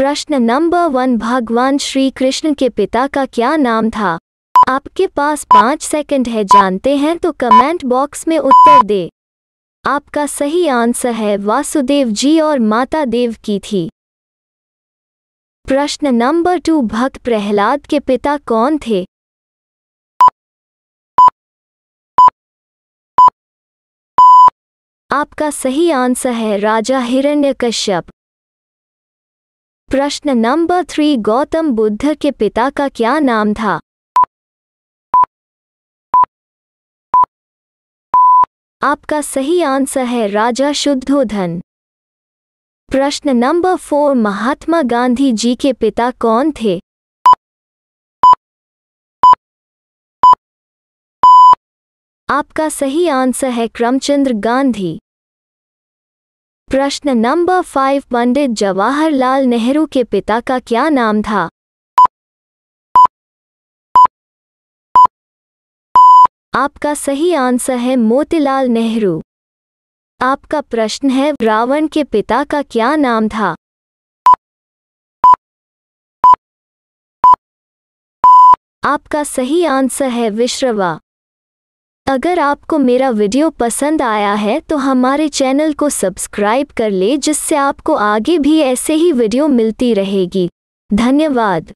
प्रश्न number one भगवान श्री कृष्ण के पिता का क्या नाम था आपके पास पाँच सेकंड है जानते हैं तो कमेंट बॉक्स में उत्तर दे आपका सही आंसर है वासुदेव जी और माता देव की थी प्रश्न नंबर टू भक्त प्रहलाद के पिता कौन थे आपका सही आंसर है राजा हिरण्यकश्यप प्रश्न नंबर थ्री गौतम बुद्ध के पिता का क्या नाम था आपका सही आंसर है राजा शुद्धोधन प्रश्न नंबर फोर महात्मा गांधी जी के पिता कौन थे आपका सही आंसर है क्रमचंद्र गांधी प्रश्न नंबर फाइव पंडित जवाहरलाल नेहरू के पिता का क्या नाम था आपका सही आंसर है मोतीलाल नेहरू आपका प्रश्न है रावण के पिता का क्या नाम था आपका सही आंसर है विश्रवा अगर आपको मेरा वीडियो पसंद आया है तो हमारे चैनल को सब्सक्राइब कर ले जिससे आपको आगे भी ऐसे ही वीडियो मिलती रहेगी धन्यवाद